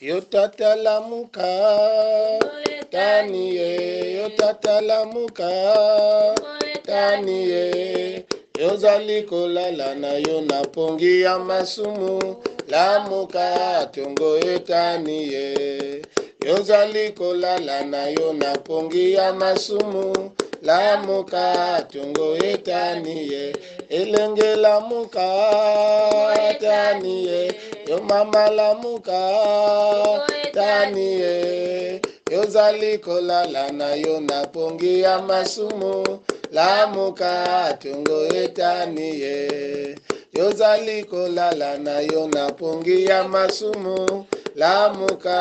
yotatalamuka taniye yotatalamuka taniye yozali kolala na yo na pongi ya masumu lamuka tongo etaniye yozali kolala na yo na pongi ya masumu lamuka tongo etaniye elenge lamuka etaniye yomamalamuka tanie yozali kolala na yo na pongi ya masumu lamuka tongo etani ye yozali kolala na yo na pongi ya masumu lamuka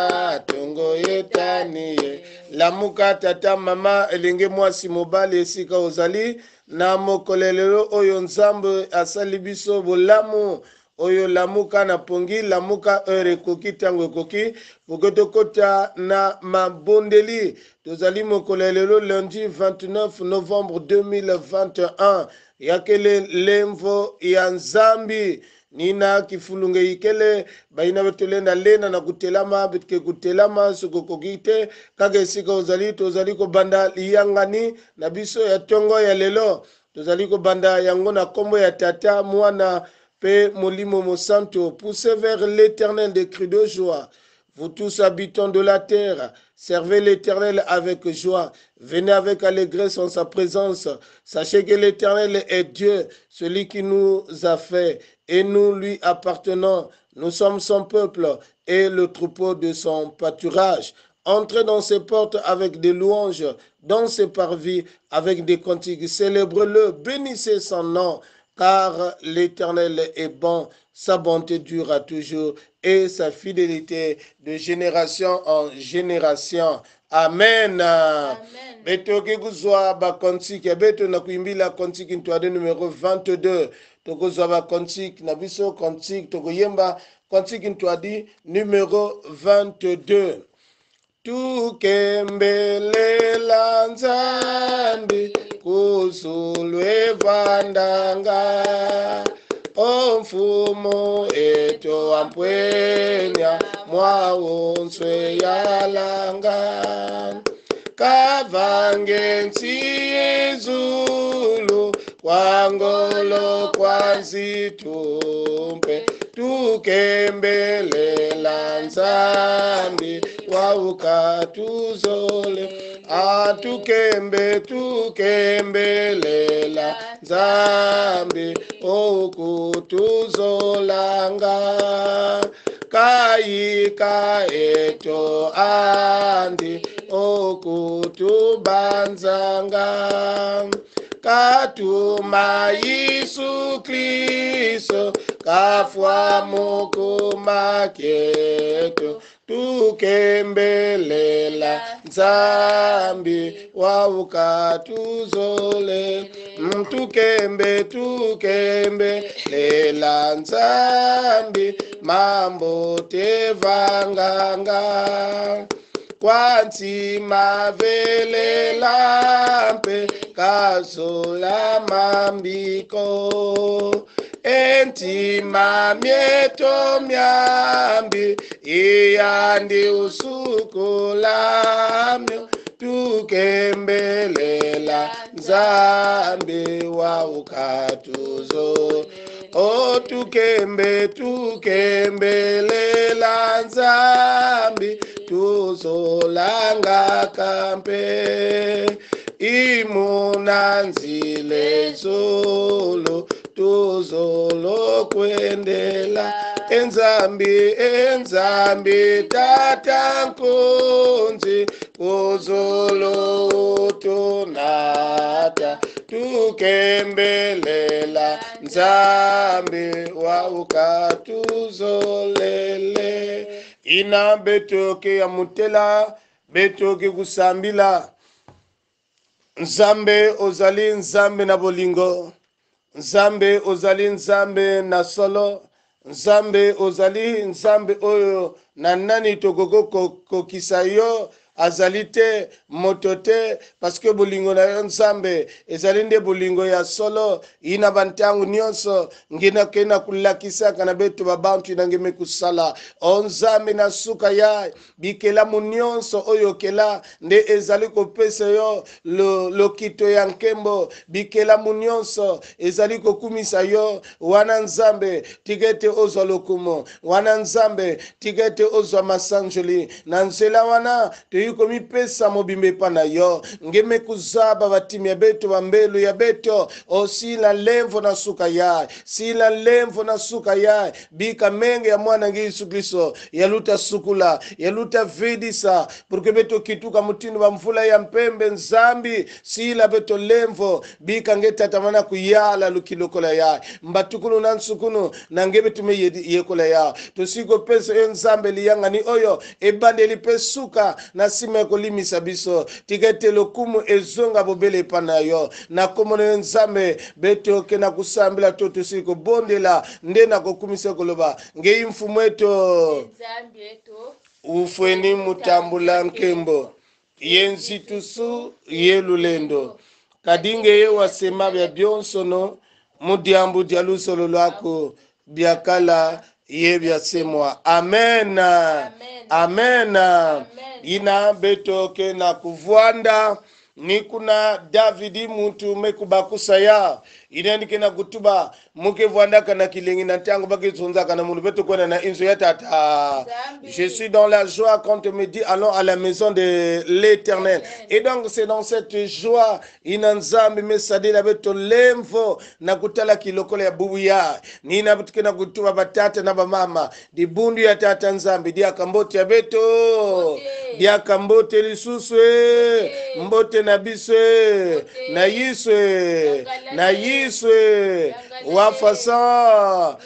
tongo etani ye lamuka tata mama elenge mwasi mobali esika ozali na mokolo lelo oyo nzambe asali biso bolamu oyo lamuka napongi lamuka heure ekoki ntango ekoki oke tokɔta na mabondeli tozali mokolo ya lelo lundi 29 novembre 2021 yakele lemvo ya nzambi nina kifulunge ikele baina betolenda lena na kutelama bitke kutelama sokokoki te kaka esika ozali tozali kobanda liyangani na biso ya ntongo ya lelo tozali kobanda yango na nkombo ya tata mwana Paix, Molimo santo, poussez vers l'éternel des cris de joie. Vous tous habitants de la terre, servez l'Éternel avec joie. Venez avec allégresse en sa présence. Sachez que l'Éternel est Dieu, celui qui nous a fait, et nous lui appartenons. Nous sommes son peuple et le troupeau de son pâturage. Entrez dans ses portes avec des louanges, dans ses parvis avec des cantiques. Célébrez-le, bénissez son nom car l'Éternel est bon, sa bonté dure à toujours et sa fidélité de génération en génération. Amen. Beto kikuzwa bakontiki beto na kuimbila kontiki ntwade numero 22. Tokozwa bakontiki na biso kontiki tokoyemba kontiki ntwadi numéro 22. Tukembele lanzambi. la nzambi. kusulwevandanga omfumo etowampwenya mwawonswe yalanga kavange nsiyezulu kwangolo kwazitumpe tukembelela nzambi wawukatuzole atukembe tukembelela zambi okutuzolanga kayika eto andi okutubanzanga katuma Yesu Kristo kafwa mukumaketo tukembelela nsambi wauka tuzole mtukembe tukembe lela nsambi mambo tevanganga kwanzi mavelelampe kazo lamambiko endima mieto myambi iyandi usuku lamyo tukembelela mzambi wa ukatuzo o tukembe tukembelela nzambi tuzolanga kampe imunanzile zolo tuzolokwendela enzambi enzambi tata nkunzi uzolotunata tukembelela nzambi waukatuzolele ina betoke ya mutela betoke kusambila nzambe ozali nzambe na bolingo nzambe ozali nzambe na solo nzambe ozali nzambe oyo na nani tokoki kokokisa yo azali te moto te parceke bolingo na yo nzambe ezali nde bolingo ya solo yina bantango nyonso ngina kena kulakisaka na beto babantu nange me kusala o nzambe na suka ya bikelamu nyonso oyo okela nde ezali kopesa yo lokito ya nkembo bikelamu nyonso ezali kokumisa yo wana nzambe tika ete ozwa lokumu wana nzambe tika ete ozwa masanjoli na nzela wana toyi yoyuka mipesa mobimba epai na yo ngeme ekuzaba batimi ya beto bambelu ya beto o sila lemvo na suka yaye sila lemvo na suka yaye bika menge ya mwana ngi yesu kristo yaluta sukula yaluta vidisa purke beto kituka mutindo ba mvula ya mpembe nzambi sila beto lemvo bika nge tatamana kuyala lukilokola yaye mbatukulu na nsukunu na nge betu me yekola yaye tosikopesa yo nzambe liyangani oyo ebandeli mpe suka na nsima ya kolimisa biso tika ete lokumu ezonga bobele epai na yo nakomona yo nzambe mbe ete okenda kosambela to tosili kobondela nde nakokumisa koloba ngei mfumu eto ufweni mutambula nkembo ye nzitusu ye lulendo kadi ngeye wasema bya byonsono mudiambu dia lusolo lwako bya kala iye vyasemwa amen amena, amena. na kuvwanda nikuna davidi mutu mekubakusaya inani kena kutuba muke vwanda kana kilingi na ntango baki tsunza kana mundu beto kona na inzo ya tata je suis dans la joie quand on me dit allons à la maison de l'éternel et donc c'est dans cette joie ina nzambe mesadela beto lemvo na kutala kilokolo ya bubuya nina kena kutuba batata na bamama dibundu ya tata nzambe diaka mbote ya beto diaka mbote lisusu e. mbote na biso e. na yiso na yiso Wa wafasa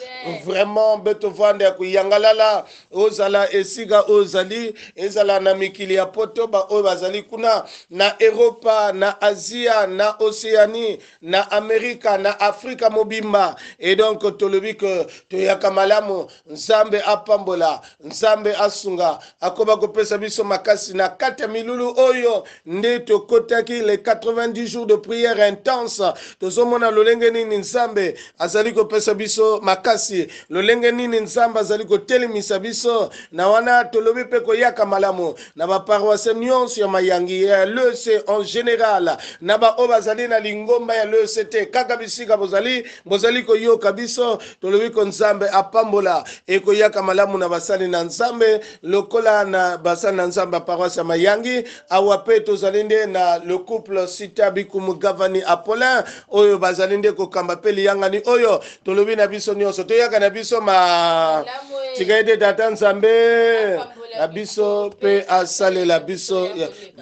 vraiment betovanda ya Yangalala ozala esiga ozali ezala na mikili ya poto ba ozali kuna na Europa na asia na océanie na America na afrika mobima et donc tolobi ke Yaka malamu nzambe apambola nzambe asunga akoba kope biso makasi na milulu oyo nde kotaki le 90 jours de prière intense tozomona lolenge nini nzambe azali kopesa biso makasi lolenge nini nzambe azali kotelemisa biso na wana tolobi mpe koyaka malamu na baparoise nyonso ya mayangi ya lese en général na baoyo bazali na lingomba ya lese te kaka bisika bozali bozali koyoka biso tolobi ko nzambe apambola ekoyaka malamu na basali na nzambe lokola na basali na nzambe aparoise ya mayangi awa mpe tozali nde na le couple sita bikumu gavani apollin oyo bazali ezali nde kokamba mpe liyangani oyo tolobi na biso nyonso toyaka na biso ma tikai te tata nzambe na biso mpe eh. asalela biso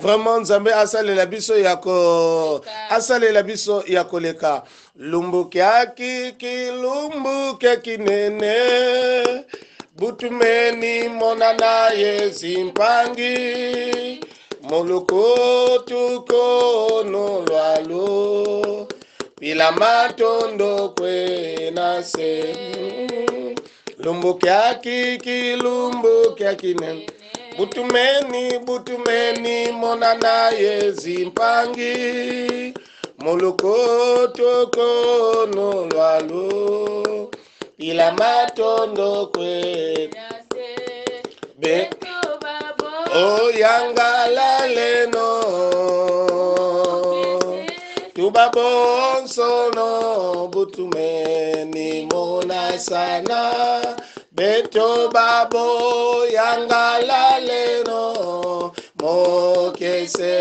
vraiment nzambe asalela biso ya ko asalela biso ya koleka lumbukiaki kilumbuke kinene butumeni monana ye zimpangi moluko tukono lwalo bila matondo kwena se lumbukia kiki lumbukia butumeni butumeni monana ye zimpangi mulukotokono lwalo bila matondo kwena se Be, oyangala baba butu n'obutume n'imo na sana beto babo no leno mokese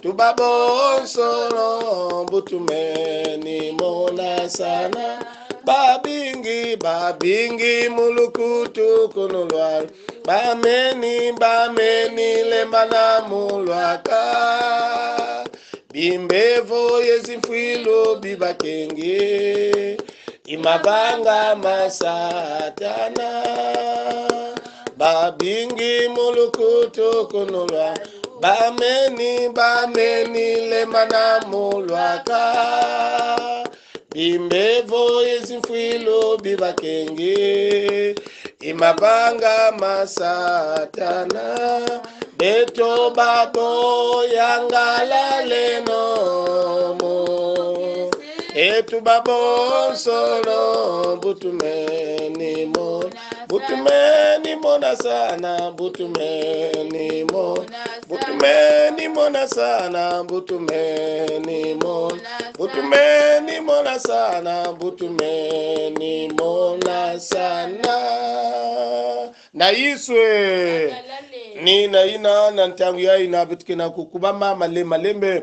tu babo butu n'obutume n'imo na sana babingi babingi mulukutu kunulwa bameni bameni lembana mulwaka bimbevo yezimfwilo bibakenge imabanga masatana babingi mulukutu kunulwa bameni bameni lemana mulwaka bimbevo yezimfwilo bibakenge imabanga masatana etobabo mo, Eto babo solo butumeni mo. Butumeni mona sana, butumeni mo butumeni mona sana, butumeni mo butumeni mona sana, butumeni mona sana. Na iswe ni na ina na ntangu ya ina na kukuba mama le malembe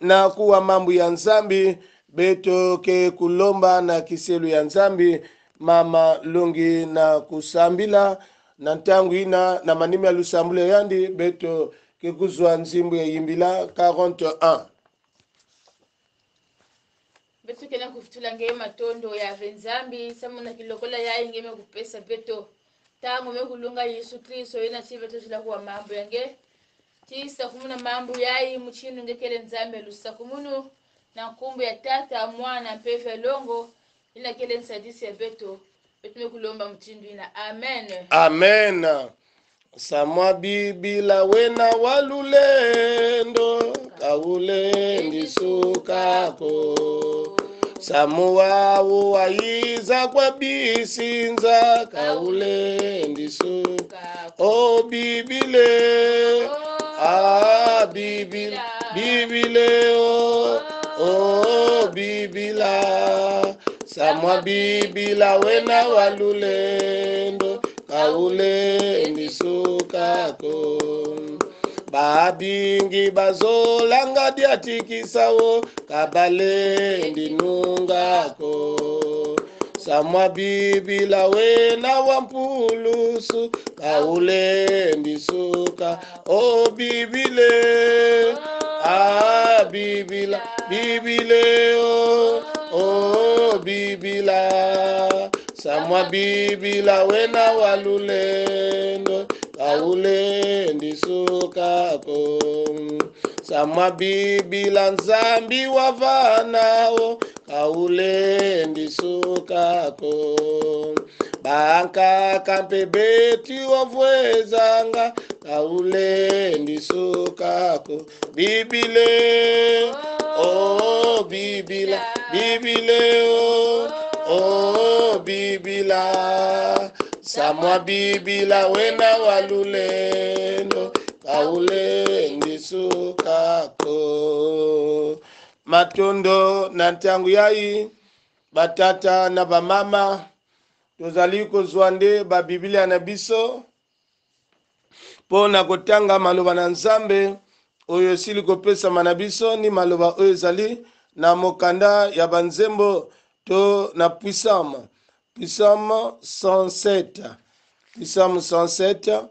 na kuwa mambo ya nzambi betoke kulomba na kiselu ya nzambi mama longi na kusambila na ntangu ina na manimi ya lusambula yandi beto kekuzwa nzimbu ya yimbila 41 beto kena kufutula ngeye matondo ya venzambi samuna kilokola yayi nge mekupesa beto tangu mekulunga yesu kristo yena ti beto tila mambo yange tisakumuna kumuna mambo yayi muchinu ngekele nzambi alusakumunu na nkumbu ya tata mwana mpefe longo ila kile nisadisi ya beto betume kulomba mtindwina amen amen samwa bibila wena walulendo kawulendisukako samuwawu wayiza kwa bisinza kawulendisukako o bibile bibile bibileo o oh, mwa bibila wena walulendo kauleni sukako babingi bazolanga diatikisawo kabalendi nungako samwa bibila wena wampulusu kaulendi suka o oh, bibile ah bibila bibile o oh. oh bibila samwa bibila wena walulendo aulendi sukako samwa bibila nzambi wavanawo aulendi sukako bankaka mpe beti ovwezanga aulendi sukako bibile o oh, bibila bibile o oh, bibila samwa bibila wena walulendo kaulendisukako matondo na ntangu yayi batata na bamama tozali kozwa nde babibilia na biso mpo na kotanga maloba na nzambe oyo esili kopesama na biso ni maloba oyo ezali na mokanda ya banzembo to na 107 pwisama 107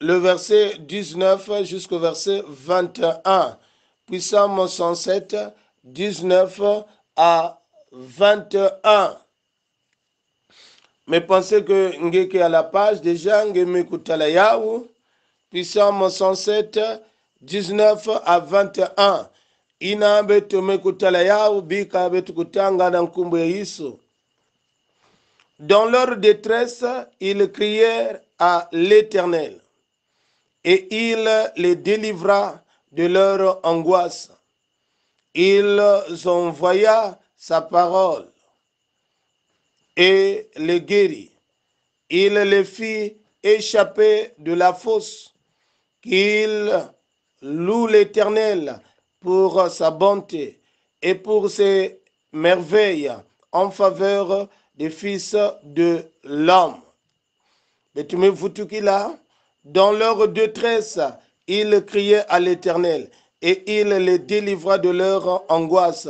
le verset 19 jusqu'au verset 21 pwisama 107 19 à 21 mais pensez que ngeke à la page déjà la yawu 107 19 à 21 dans leur détresse, ils crièrent à l'Éternel et il les délivra de leur angoisse. Il envoya sa parole et les guérit. Il les fit échapper de la fosse. qu'il loue l'Éternel pour sa bonté et pour ses merveilles en faveur des fils de l'homme. Dans leur détresse, ils criaient à l'Éternel et il les délivra de leur angoisse.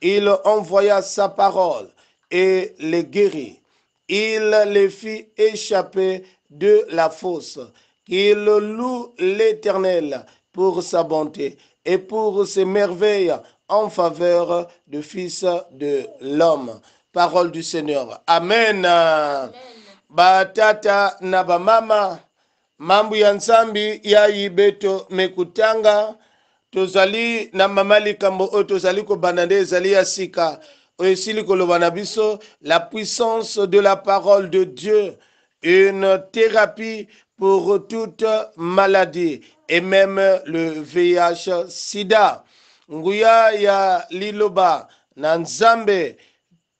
Il envoya sa parole et les guérit. Il les fit échapper de la fosse. Il loue l'Éternel pour sa bonté et pour ses merveilles en faveur du Fils de l'homme. Parole du Seigneur. Amen. Batata na bamama yansambi ya nsambi mekutanga tozali na mamali likambo oyo tozali ko sika oyo la puissance de la parole de dieu une thérapie pour toute maladie et même le VIH-Sida. Nguya ya Liloba na Nzambe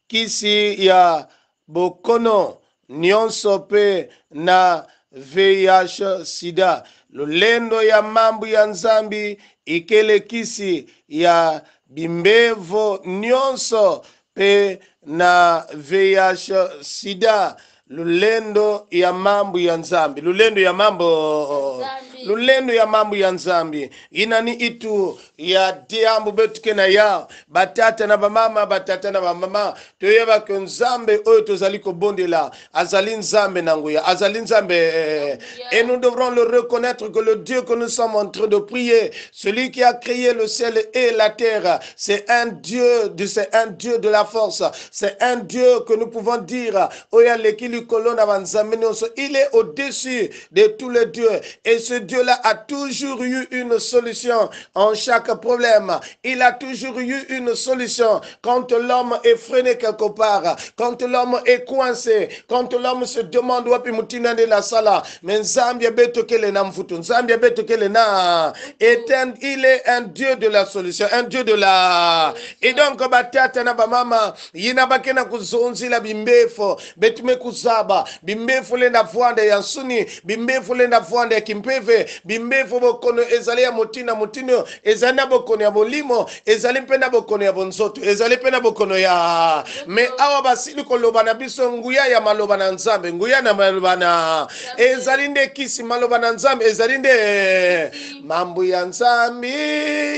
kisi ya Bokono nyonso na VIH-Sida. Lolendo ya Mambu ya Nzambi kisi ya bimbevo nyonso pe na VIH-Sida. lulendo ya mambo ya nzambi lulendo ya mambo lulendo ya mambo ya nzambi inani itu ya betuke na ya batata na bamama batata na bamama toyeba ko nzambe oyo tozali kobondela azali nzambe na nguya azali nzambe eh, eh, eh. et nous devrons le reconnaître que le Dieu que nous sommes en train de prier celui qui a créé le ciel et la terre c'est un Dieu de c'est un Dieu de la force c'est un Dieu que nous pouvons dire oya lekili kolona banzambe il est au-dessus de tous les dieux et ce Dieu Dieu-là a toujours eu une solution en chaque problème. Il a toujours eu une solution quand l'homme est freiné quelque part, quand l'homme est coincé, quand l'homme se demande wapi mutina de la sala, mais Zambia betokele namfutu, Zambia betokele na, est un, il est un Dieu de la solution, un Dieu de la, et donc batata na bamama, yinabakena la bimbefo, betume kuzaba, bimbefo lenda fwande ya suni, bimbefo lenda fwande ya kimpeve, bimbefu bokono ezali ya motina motina oyo ezali na bokono ya molimo ezali mpe na bokono ya bonzoto ezali mpe na bokono ya me awa basili koloba na biso nguya ya maloba na nzambe nguya na maloba na ezali nde kisi maloba na nzambe ezali nde mambu ya nzambe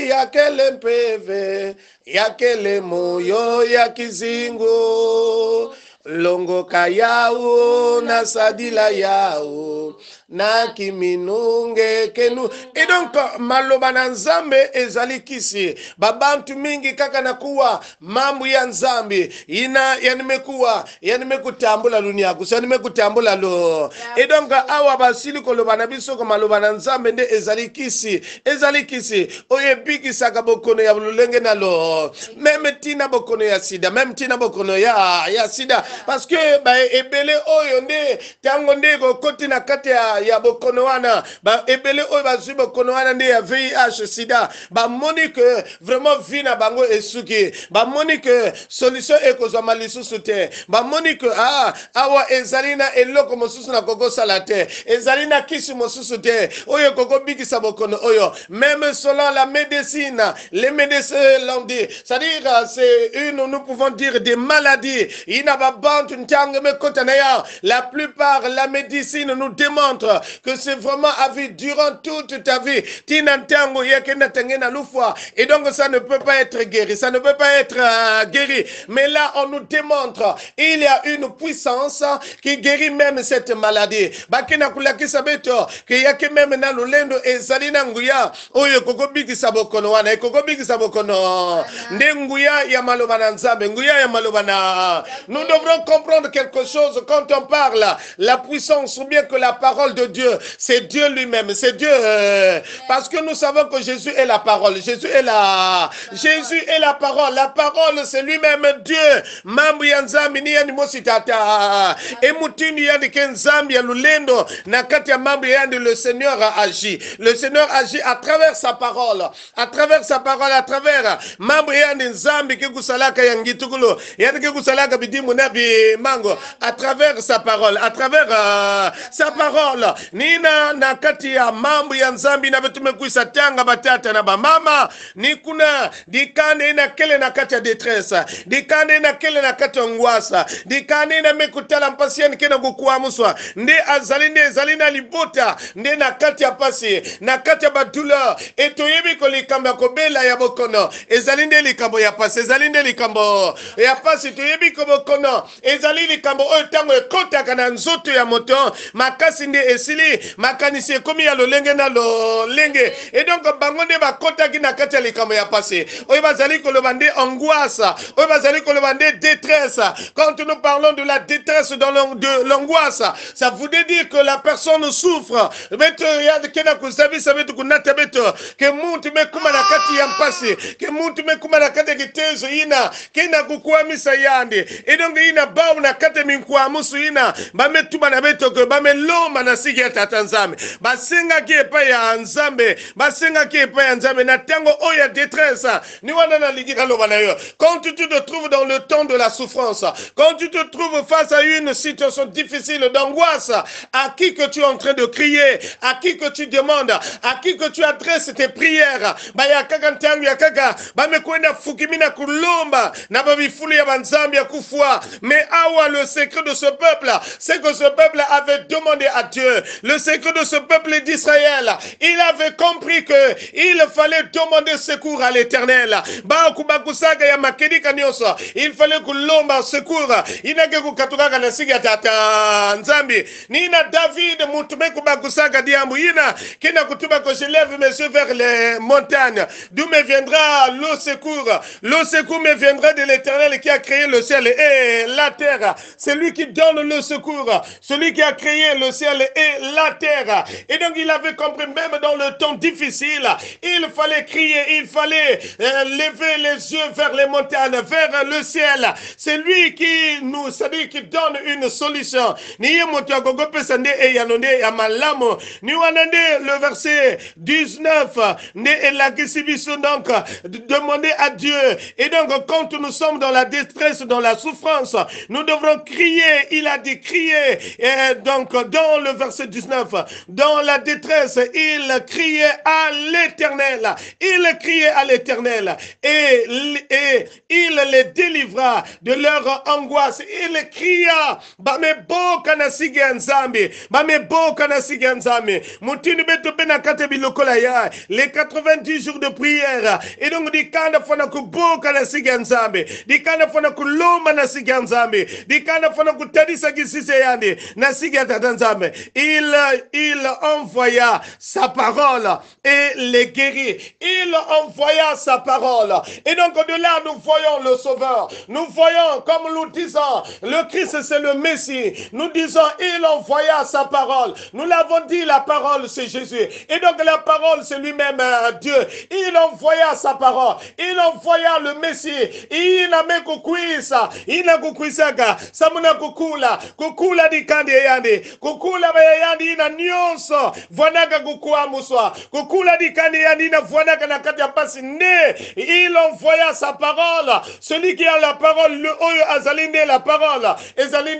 yakele mpeve yakele moyo ya kizingo longoka yao nasadila yao naki minunge kenu e donc maloba na nzambe ezali kisi babantu mingi kaka na kuwa mambo ya nzambe ina yanimekuwa yanimekutambula luniakusi yanimekutambula lo e donc awa basili koloba na biso ko maloba na nzambe nde ezali kisi ezali kisi oyo ebikisaka bokono ya lolenge na lo meme ntina bokono ya sida meme ntina bokono ya, ya sida parce que baebele oyo nde ntango nde ekokoti na kati ya ya bokono wana ebele oyo bazwi bokono wana ya vih sida bamoni ke vraiment vi na bango esuki bamoni ke solution ekozwama lisusu te bamoni ke ah, awa ezalina na eloko mosusu na kokosala te ezali na kisi mosusu te oyo kokobikisa bokono oyo même selon la médecine les médecins l'ont dit c'est-à-dire c'est une nous pouvons dire des maladies ina babantu ntango mekota na ya la plupart la médecine nous démontre que c'est vraiment à vie durant toute ta vie. Et donc ça ne peut pas être guéri, ça ne peut pas être euh, guéri. Mais là, on nous démontre, il y a une puissance qui guérit même cette maladie. Nous devrons comprendre quelque chose quand on parle, la puissance ou bien que la parole de Dieu, c'est Dieu lui-même, c'est Dieu. Euh, parce que nous savons que Jésus est la parole. Jésus est la, Jésus est la parole. La parole, c'est lui-même Dieu. Mambu le Seigneur agit. Le Seigneur agit à travers sa parole. À travers sa parole, à travers mambu nzambi mango. À travers sa parole, à travers euh, sa parole. kuwuza nina na kati ya mambo ya nzambi nave tumekuisa tyanga batata na bamama ni kuna dikande ina kele na kati ya detrese dikande ina kele na kati ya ngwasa dikande ina me kutala mpasi yani kena kukuamuswa nde azali nde ezali na libota nde na kati ya pasi na kati ya badouleur e toyebi kolikambo ya kobela ya bokono ezali nde likambo ya pasi ezali nde likambo ya pasi toyebi ko bokono ezali likambo oyo ntango ekɔtaka na nzoto ya moto makasi nde esili makanisi ekomi ya lolenge na lolenge e donc bango nde bakɔtaki na kati ya likambo ya pase oyo bazali koloba nde angoisse oyo bazali koloba nde détresse quand nous parlons de la détresse dans de l'angoisse ça voudrait dire que la personne souffre mete ya kenda kusabisa betu kunata betu ke muntu mekuma na kati ya mpasi ke muntu mekuma na kati ya kitezo ina kenda kukwamisa yande e donc ina bau na kati ya minkwamusu ina bametuma na betu ke bameloma na quand tu te trouves dans le temps de la souffrance quand tu te trouves face à une situation difficile d'angoisse à qui que tu es en train de crier à qui que tu demandes à qui que tu adresses tes prières mais le secret de ce peuple c'est que ce peuple avait demandé à Dieu le secret de ce peuple d'Israël. Il avait compris que il fallait demander secours à l'éternel. Il fallait que l'homme secours. nina david mutume diambu lève vers les montagnes d'où me viendra le secours le secours me viendra de l'éternel qui a créé le ciel et la terre c'est lui qui donne le secours celui qui a créé le ciel la terre. Et donc il avait compris même dans le temps difficile, il fallait crier, il fallait euh, lever les yeux vers les montagnes, vers le ciel. C'est lui qui nous, cest qu'il qui donne une solution. E le verset 19, e donc, demander à Dieu. Et donc, quand nous sommes dans la détresse, dans la souffrance, nous devrons crier. Il a dit crier. Et euh, donc, dans le verset 19. Dans la détresse, il criait à l'Éternel. Il criait à l'Éternel et, il les délivra de leur angoisse. Il cria, Bamebo kanasige nzambi, Bamebo kanasige zambi. Moutini beto benakate bilokolaya, les 90 jours de prière. Et donc, dit kanda coup bo kanasige nzambi, dit kanda fonaku loma nasige nzambi, dit kanda yandi, il, envoya sa parole et les guérit. Il envoya sa parole. Et donc de là, nous voyons le Sauveur. Nous voyons, comme nous disons, le Christ, c'est le Messie. Nous disons, il envoya sa parole. Nous l'avons dit, la parole, c'est Jésus. Et donc la parole, c'est lui-même euh, Dieu. Il envoya sa parole. Il envoya le Messie. Il a mis kukuisa. Il a kukuisaka. Samuna kukula. Kukula di kandi Kukula il envoya sa parole celui qui a la parole le oyo azali la parole ezali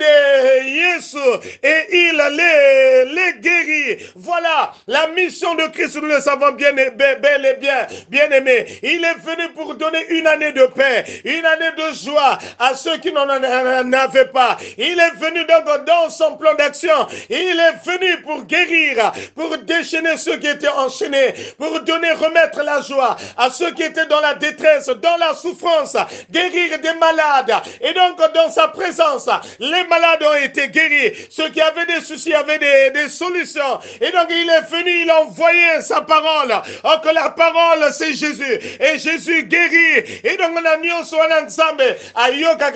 yesu et il les, les guérit voilà la mission de Christ nous le savons bien bel et bien bien aimé il est venu pour donner une année de paix une année de joie à ceux qui n'en avaient pas il est venu donc dans son plan d'action il est venu pour guérir, pour déchaîner ceux qui étaient enchaînés, pour donner, remettre la joie à ceux qui étaient dans la détresse, dans la souffrance, guérir des malades. Et donc, dans sa présence, les malades ont été guéris. Ceux qui avaient des soucis avaient des, solutions. Et donc, il est venu, il a envoyé sa parole. Oh, que la parole, c'est Jésus. Et Jésus guérit. Et donc, on a mis ensemble. Ayoka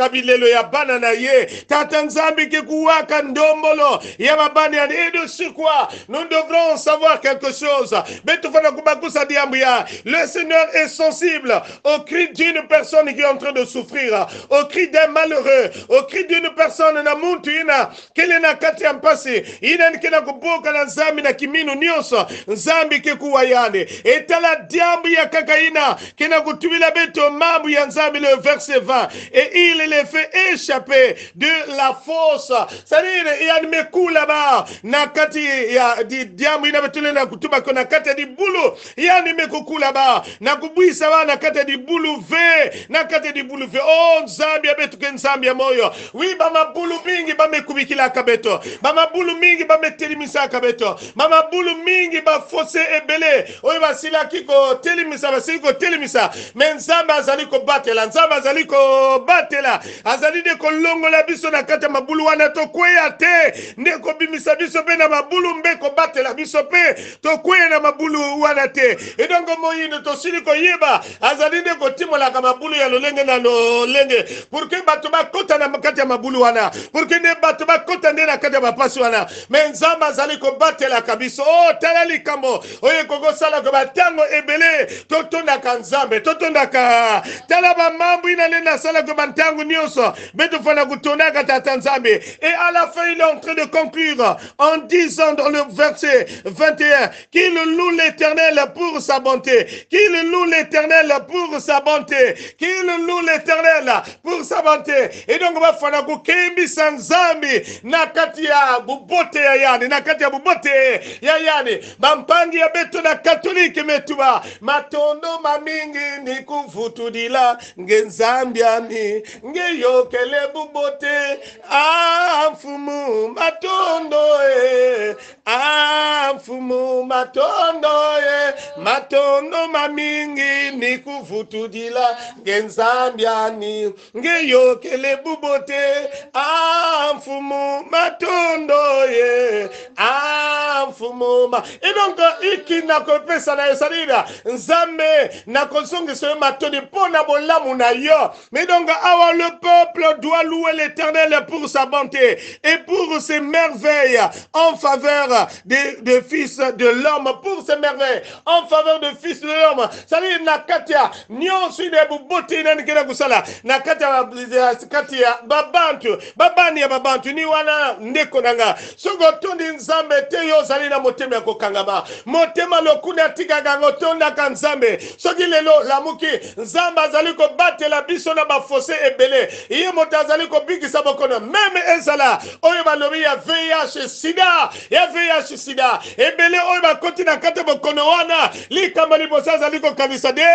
et de sur quoi nous devrons savoir quelque chose. Le Seigneur est sensible au cri d'une personne qui est en train de souffrir, au cri d'un malheureux, au cri d'une personne na muntu ina kile na kati ya mpasi ina ni kina na kiminu nyoso nzambi kikuwa yani etala diambu ya kaka ina kina kutuila beto mambu ya zambi le verset 20 et il les fait échapper de la force il y a sanine ya là-bas. na kati ya di diambu inavetulenda kutubako na kati ya dibulu ya nimekokula ba na kubwisa ba na kati ya dibulu ve na kati ya dibulu ve o oh, nzambi abetuke nzambi ya moyo wi bamabulu mingi bamekubikilaka beto bamabulu mingi bametelimisaka beto bamabulu mingi bafose ebele oyo basilaki kotelimisa basili kotelimisa me nzambe azali kobatela nzambe azali kobatela azali nde kolongola biso na kati ya mabulu wana tokweya te nde kobimisa biso biso mpe na mabulu mbe kobatela biso mpe tokweya na mabulu wana te edongo moyindo tosili koyeba azali nde kotimolaka mabulu ya lolenge na lolenge pourke bato bakota na kati ya mabulu wana pourke nde bato bakota nde na kati ya bapasi wana me nzambe azali kobatelaka biso o oh, tala likambo oyo ekokosalaka bantango ebele totondaka nzambe totondaka tala bamambwina nde nasalaka bantango nyonso mbe tofanda kotondaka tata nzambe et à la fin il est en train de conclure en disant dans le verset 21 qu'il loue l'éternel pour sa bonté, qu'il loue l'éternel pour sa bonté, qu'il loue l'éternel pour sa bonté. Et donc, on va sanzami un kati ya bubote ya yani, na nakatia ya bubote ya bampangi ya betu na metuba, matondo mamingi ni kufutudila nge nzambi nge yokele bubote ah, fumu, matondo ye amfumu matondo ye matondo mamingi nikuvutudila nge nzambi ani ngeyokele bubo te amfumu matondo ye amfumu ma edonk iki nakopesa na yo salila nzambe nakozongisa yo matoni mpo na bolamu na yo mais donc awa le peuple doit louer l'éternel pour sa bonté et pour ses merveilles en faveur des, fils de l'homme pour ses merveilles, en faveur des fils de l'homme. Salut Nakatia. nakatia, nyonsu de bubuti nani kusala, nakatia katia babantu, babani ya babantu, ni wana ndeko nanga, soko tondi nzambe te yo sali motema ya kokangama, motema lokuna tikaka ngotondaka nzambe, soki lelo lamuki, zaliko azali la biso na bafose ebele, ye moto azali bigi bokono, meme ezala, oye balobi ya VIH sida ya vih sida ebele oyo bakoti na kati ya bokono wana likamba liboso azali kokanisa de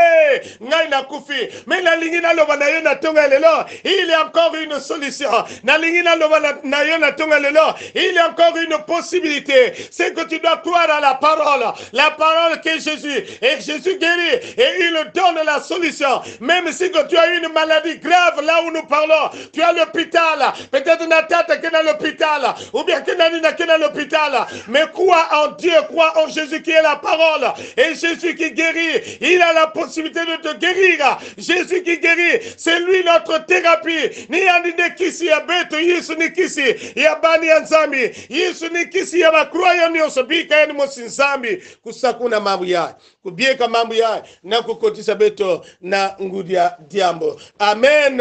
ngai nakufi me nalingi naloba na yo na ntongo ya lelo il y encore une solution nalingi naloba na yo na ntongo ya lelo il y encore une possibilité c'est que tu dois croire à la parole la parole que Jésus et Jésus guérit et il donne la solution même si que tu as une maladie grave là où nous parlons tu as l'hôpital peut-être na tête que dans l'hôpital ou bien que dans l'hôpital, mais crois en Dieu, crois en Jésus qui est la parole. Et Jésus qui guérit, il a la possibilité de te guérir. Jésus qui guérit, c'est lui notre thérapie. Ni aninekisi ya betu, Yesu nikisi ya bani ya nzambi. Yesu nikisi ya makroyani osabika yani Kusakuna mabuya, kubieka mabuya, yayo, na beto na ngudia diambo. Amen. Amen.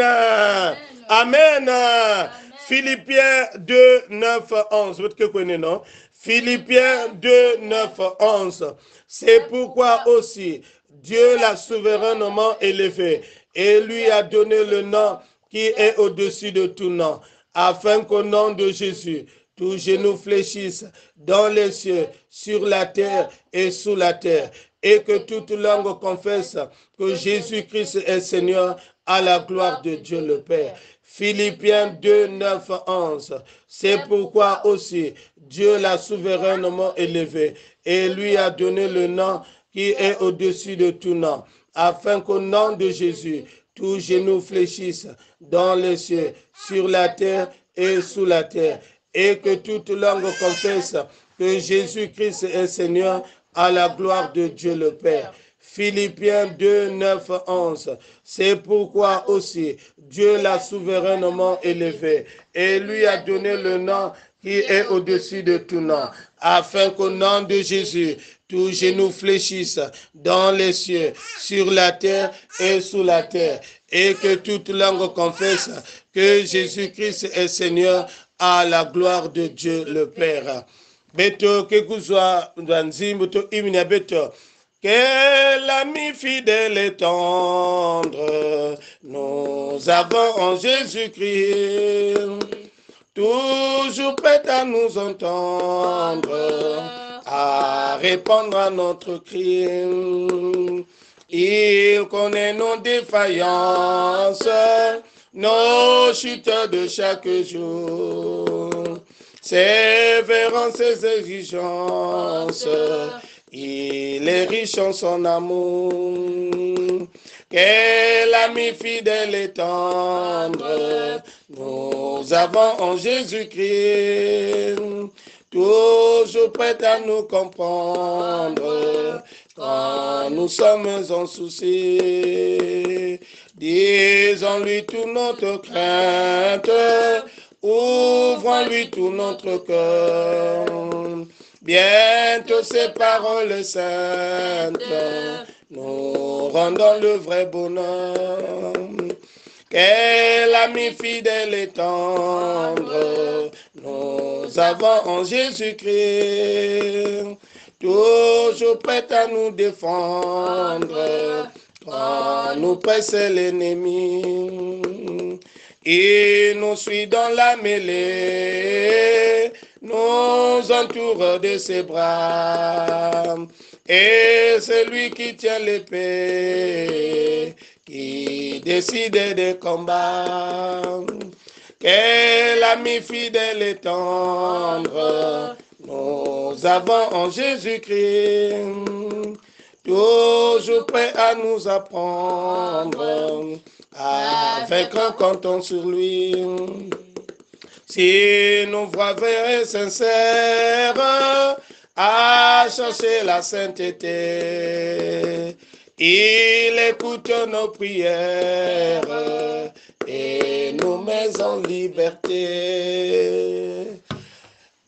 Amen. Amen. Philippiens 2, 9, 11. Vous connaissez, non? Philippiens 2, 9, 11. C'est pourquoi aussi Dieu l'a souverainement élevé et lui a donné le nom qui est au-dessus de tout nom, afin qu'au nom de Jésus, tous genoux fléchissent dans les cieux, sur la terre et sous la terre, et que toute langue confesse que Jésus-Christ est Seigneur à la gloire de Dieu le Père. Philippiens 2, 9, 11. C'est pourquoi aussi Dieu l'a souverainement élevé et lui a donné le nom qui est au-dessus de tout nom, afin qu'au nom de Jésus, tous genoux fléchissent dans les cieux, sur la terre et sous la terre, et que toute langue confesse que Jésus-Christ est Seigneur à la gloire de Dieu le Père. Philippiens 2, 9, 11. C'est pourquoi aussi Dieu l'a souverainement élevé et lui a donné le nom qui est au-dessus de tout nom, afin qu'au nom de Jésus, tous genoux fléchissent dans les cieux, sur la terre et sous la terre, et que toute langue confesse que Jésus-Christ est Seigneur à la gloire de Dieu le Père beto Que l'ami fidèle et tendre, nous avons en Jésus-Christ, toujours prêt à nous entendre, à répondre à notre cri, Il connaît nos défaillances, nos chutes de chaque jour. Sévérant ses exigences. Il est riche en son amour. Quel ami fidèle et tendre nous avons en Jésus-Christ. Toujours prêt à nous comprendre quand nous sommes en souci. Disons-lui tout notre crainte Ouvre-lui oh, oh, tout notre cœur. Bientôt ces paroles saintes nous rendons le vrai bonheur. Quel ami fidèle et tendre nous avons en Jésus-Christ, toujours prêt à nous défendre quand nous presse l'ennemi. Il nous suit dans la mêlée, nous entoure de ses bras. Et c'est lui qui tient l'épée, qui décide des combats. Quel ami fidèle et tendre, nous avons en Jésus-Christ, toujours prêt à nous apprendre ah, avec un comptant sur lui. Si nous vrais sincères à chercher la sainteté, il écoute nos prières et nous met en liberté.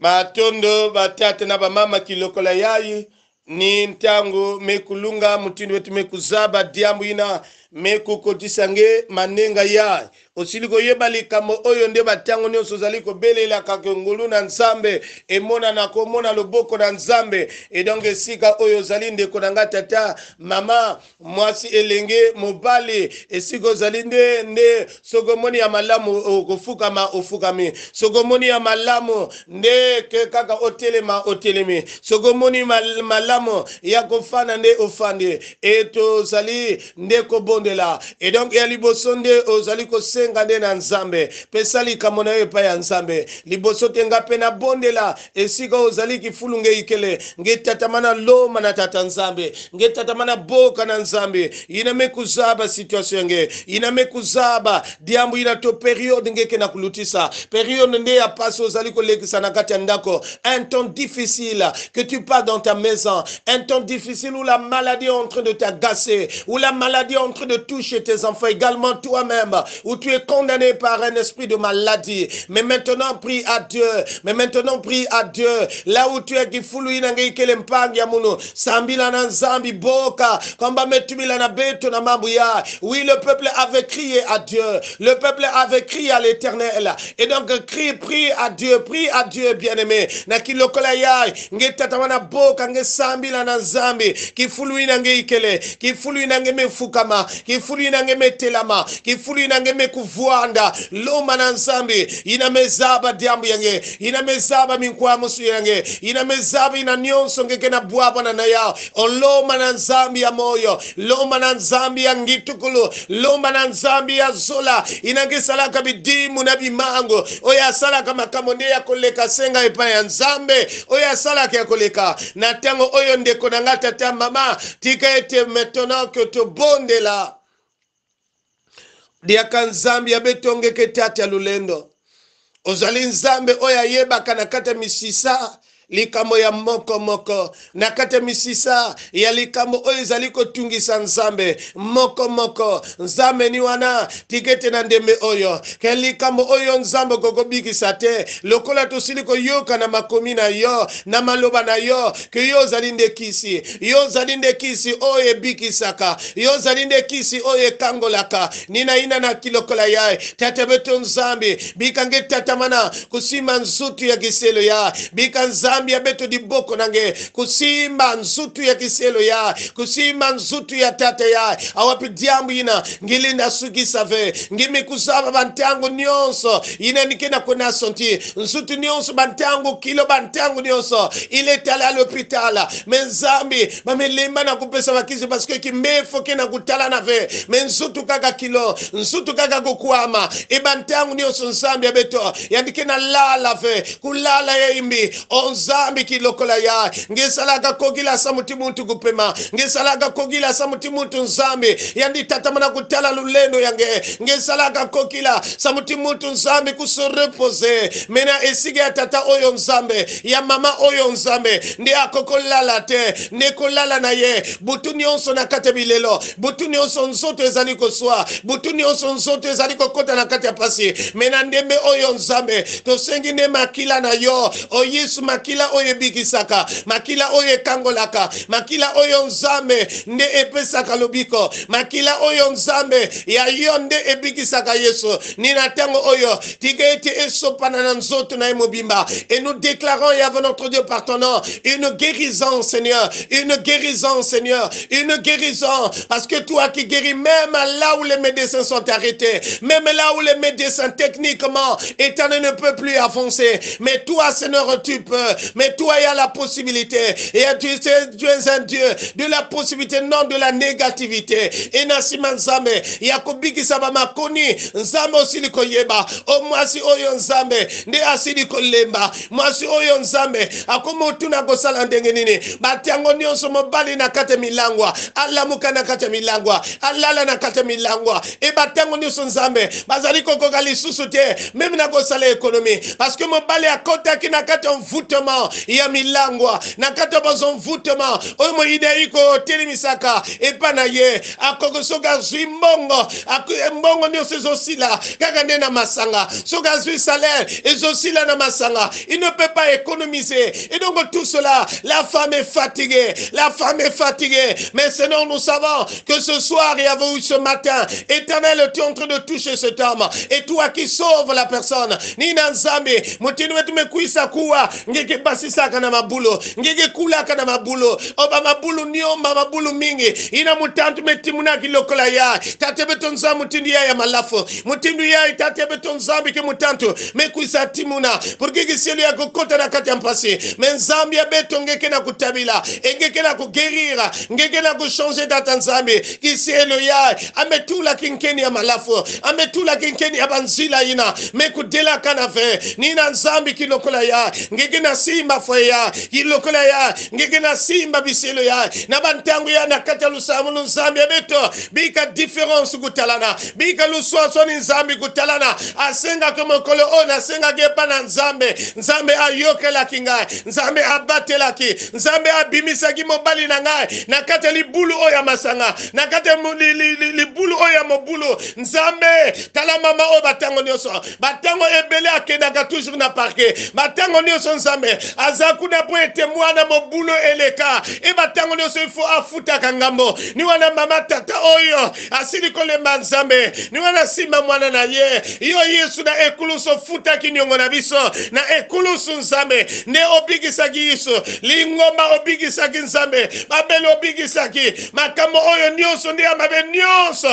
matondo batate na bamama kilokola yayi ni ntango mekulunga mutindo wetu mekuzaba diambu ina me kokotisa nge mandenga yaye osili koyeba likambo oyo nde bantango nyonso ozali kobelelaka kongulu na nzambe emonana komona loboko na nzambe edonk esika oyo ozali ndeko na nga tata mama mwasi elenge mobali esika ozali nde nde soki omoni ya malamu okofukama ofukami soki omoni ya malamu nde ke kaka otelema otelemi soki omoni malamu ya kofanda nde ofandi e tozali nde kobo okobondela edonk ya liboso nde ozali kosenga nde na nzambe pesa likambo na yo epai ya nzambe liboso te nga mpe nabondela esika ozali kifulu nge ikele nge tatama na loma na tata nzambe nge tatama na boka na nzambe ina me kuzaba situatio yange ina me kuzaba diambu ina to periode nge ke na kulutisa periode nde ya pasi ozali kolekisa na kati ya ndako un temps difficile que tu pas dans ta maison un temps difficile où la maladie est en train de t'agacer où la maladie en train de toucher tes enfants, également toi-même, où tu es condamné par un esprit de maladie. Mais maintenant, prie à Dieu. Mais maintenant, prie à Dieu. Là où tu es, kifulu inangeikele mpangi ya munu. Sambila na nzambi boka. Kamba metumila na beto na mabuya. Oui, le peuple avait crié à Dieu. Le peuple avait crié à l'éternel. Et donc, crie, prie à Dieu, prie à Dieu, bien-aimé. Na kilokola ya Nge tatawana boka, nge sambila na nzambi. Kifulu inangeikele. Kifulu kifulu inangemetelama kifulu inangemekuvuanda loma na nsambi inamezaba dyambu yange inamezaba minkwamusu yange inamezaba ina nyonso ngeke na bwabwa na nayawo oloma na nzambi ya moyo loma na nzambi ya ngitukulu loma na nzambi ya zola inangesalaka bidimu na bimango oyo asalaka makambo nde ya koleka senga epai ya nzambe oyo asalaka ya koleka na ntango oyo ndeko na nga tata mama tika ete maintenant ke tobondela lyaka nzambe yabetongeka ete ata lolendo ozali nzambe oyo ayebaka na kati ya misisa likambo ya mokomoko na kati ya misisa ya likambo oyo ezali kotungisa nzambe mokomoko nzambe ni wana tika ete na ndembe oyo ke likambo oyo nzambe okokobikisa te lokola tosili koyoka na makomi na yo na maloba na yo ke yo ozali ndekisi yo ozali ndekisi oyo ebikisaka yo ozali ndekisi oyo ekangolaka ninaina na kilokola yaye tata beto nzambe bikange tatamana kusima nzutu ya kiselo ya bika nzambe ambia beto diboko nange kusimba nzutu ya kiselo ya kusimba nzutu ya tate ya awapi dyambu yina ngilinda sugisave ngimi kusaba bantangu nyonso yina nikena kona sonti nzutu nyonso bantangu kilo bantangu nyonso iletala lopitala me nzambi bamelemba na kupesa bakizi paske kimefo kena kutala nave me nzutu kaka kilo nzutu kaka kukwama ibantangu e nyonso nzambi ya beto yandikena lala ve kulala yeimbi onza zambi kilokola ya ngisalaka kogilasa muti muntu kupema ngisalaka kogilasa muti muntu nzambi yanditatamana kutala lulendo yange ngisalaka kokila sa muti muntu nzambi kusurepose mena esika ya tata oyo nzambe ya mama oyo nzambe nde akokolala te nde kolala na ye butu nyonso na kati ya bilelo butu nyonso nzoto ezali koswa butu nyonso nzoto ezali kokota na kati ya pasi me na ndembe oyo nzambe tosengi nde makila na yo o oh yesu makila makila oyo ebikisaka makila oyo ekangolaka makila oyo nzambe nde epesaka lobiko makila oyo nzambe ya yo nde ebikisaka yesu ni na ntango oyo tika ete esopana na nzoto na ye mobimba et nous déclarons et avant notre Dieu par ton nom une guérison Seigneur une guérison Seigneur une guérison parce que toi qui guéris même là où les médecins sont arrêtés même là où les médecins techniquement étant ne peut plus avancer mais toi Seigneur tu peux Mais toi, il y a la possibilité. Et tu sais, Dieu est un Dieu de la possibilité, non de la négativité. Et nasima nzambe ya kobikisa makoni nzambe osili koyeba o oh, mwasi oyo nzambe nde asili kolemba mwasi oyo nzambe akomi otuna kosala ndenge nini batia yango nyonso mobali na kati ya milangwa alamuka na kati ya milangwa alala na kati ya milangwa e batia yango nyonso nzambe bazali kokoka lisusu te meme na kosala ekonomi parceke mobali akotaki na kati ya mvutema mvutano ya milangwa na katamba zomvutama omwe idayiko otelemisaka epana ye akoko soki azwi mbongo e mbongo nyonso ezosila kaka nde na masanga soki azwi salaire ezosila na masanga il e ne peut pas économiser et donc tout cela la femme est fatiguée la femme est fatiguée mais sinon nous savons que ce soir et avant ce matin éternel tu es en train de toucher cet homme et toi qui sauve la personne nina nzambe mutini wetu mekwisa kuwa ngeke ebasisaka na mabulo ngegekulaka na mabulo oba mabulu niomba mabulu mingi ina mutantu metimu naki lokola ya tate beto nzambe mutindu yaya malafu mutindu yai tate beto nzambe ke mutantu mekuisa timuna purgigi sielu ya kokota na kati ya mpasi me nzambe ya beto ngeke na kutabila engeke na kugerira ngeke na kushange data nzambe kisielu yai ametula kinkeni ya malafu ametula kinkeni ya banzila ina mekudelaka na ve nina nzambe kilokola ya ngeke na nasimba fue ya lokola ya ngenge nasimba biselo ya na bantango ya na kati ya lusambu nu nzambe abeto bika diferense kutalana bika luswaso ni nzambe kutalana asengaki mokolo oyo nasengaki epa na nzambe nzambe ayokelaki ngai nzambe abatelaki nzambe abimisaki mobali na ngai na kati ya libulu oyo ya masanga na kati ya libulu oyo ya mobulu nzambe tala mama oyo batango nyonso batango ebele akendaka toujours na parke batango nyonso nzambe aza kuna mpo ete mwana mobulo eleka yeba ntango nyonso ifo afutaka ngambo ni wana mama tata oyo asili kolemba nzambe ni wana nsimba mwana na ye yo yesu na ekulusu ofutaki niongo na biso na ekulusu nzambe nde obigisaki yesu lingomba obigisaki nzambe babele obigisaki makambo oyo nyonso nde ya mabe nyonso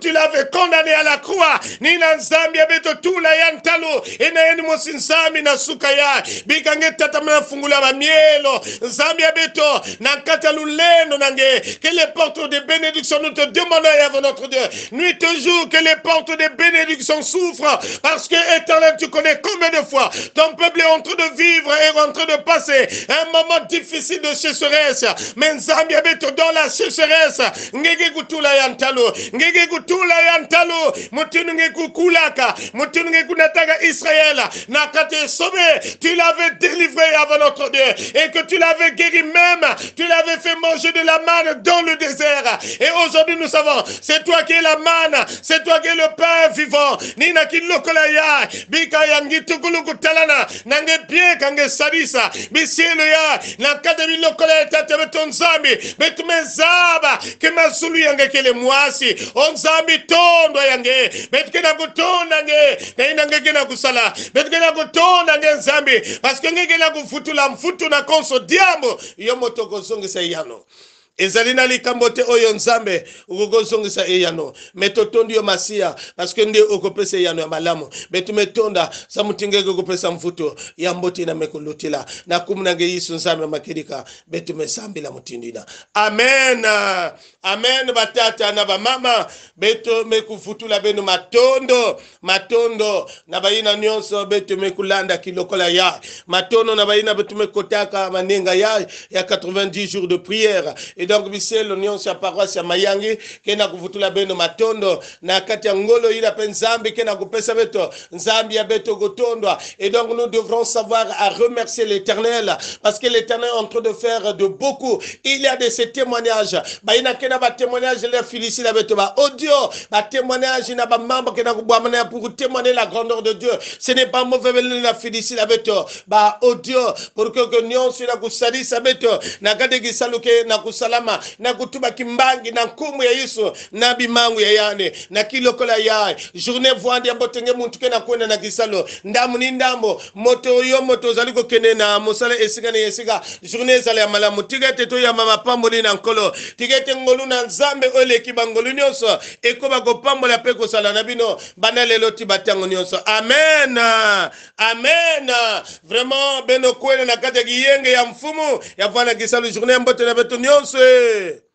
tu l'avais condamné à la croix nina nzambe abe totula ya ntalu ena yeni mosi nzambe na suka ya bikange katama yafungula mamielo nzambe ya beto na nkati ya lulendo nange que les portes de bénédiction nous te demandons avant notre Dieu nuit et jour que les portes de bénédiction souffrent parce que éternel tu connais combien de fois ton peuple est en train de vivre et en train de passer un moment difficile de sécheresse mais Zambia beto dans la sécheresse ngenge kutula ya ntalo ngenge kutula ya ntalo mutinu ngekukulaka mutinu ngekunataka israel na kati esobe tu l'avais délivré fait avant notre Dieu et que tu l'avais guéri même, tu l'avais fait manger de la manne dans le désert. Et aujourd'hui, nous savons, c'est toi qui est la manne, c'est toi qui est le pain vivant. Nina kilokolaya, bika yangi tukuluku talana, nange pie kange sarisa bisielo ya, nakade bilokolaya tatebe tonzambi, betume zaba, kema sulu yange kele mwasi, onzambi tondo yange, betukena kutonda nge, kainange kena kusala, betukena kutonda nge nzambi, parce que nge kena kufutula mfutuna konso diambo yo moto kozongisa yano ezali na likambo te oyo nzambe okokozongisa eyano me totondi yo masiya parceke nde okopesa eyano ya malamu me tumetonda sa mutingeke okopesa mvuto ya mboti na mekolutila na kumu na nge yisu nzambe na makilika be tumesambila mutindina amen amen batata na bamama be tumekuvutula benu matondo matondo na bayina nyonso be tumekulanda kilokola ya matondo na bayina be tumekotaka manenga ya ya 90 jours de prière Et donc biselo nyonso ya paroisse ya mayangi kenda kuvutula beno matondo na kati ya ngolo ila mpe nzambe kenda kopesa beto nzambe ya beto kotondwa et donc nous devrons savoir à remercier l'éternel parce que l'éternel est en train de faire de beaucoup il y a de ces témoignages bayina kenda batémoignage la félicite beto ba audio oh batémoignage na ba mambo kobwama na ya pour témoigner la grandeur de dieu ce n'est pas mauvais bele na félicite beto ba audio oh pour que nyonso ila kosalisa beto na kati saluke na kosala salama na kutuba kimbangi na nkumu ya yesu na bimangu ya yane na kilokola yaye journée voandi yambo tenge muntu ke na kuenda na kisalo ndamu ni ndambo moto yo moto ozali kokende na mosala esika na esika journée ezala ya malamu tika ete toyamba mapamboli na nkolo tika ete ngolu na nzambe oyo eleki bangolu nyonso ekoba kopambola mpe kosala na bino bana lelo ti batango nyonso amen amen vraiment beno kwele na kati ya kiyenge ya mfumu ya vwana kisalo journée ya mbote na beto nyonso você!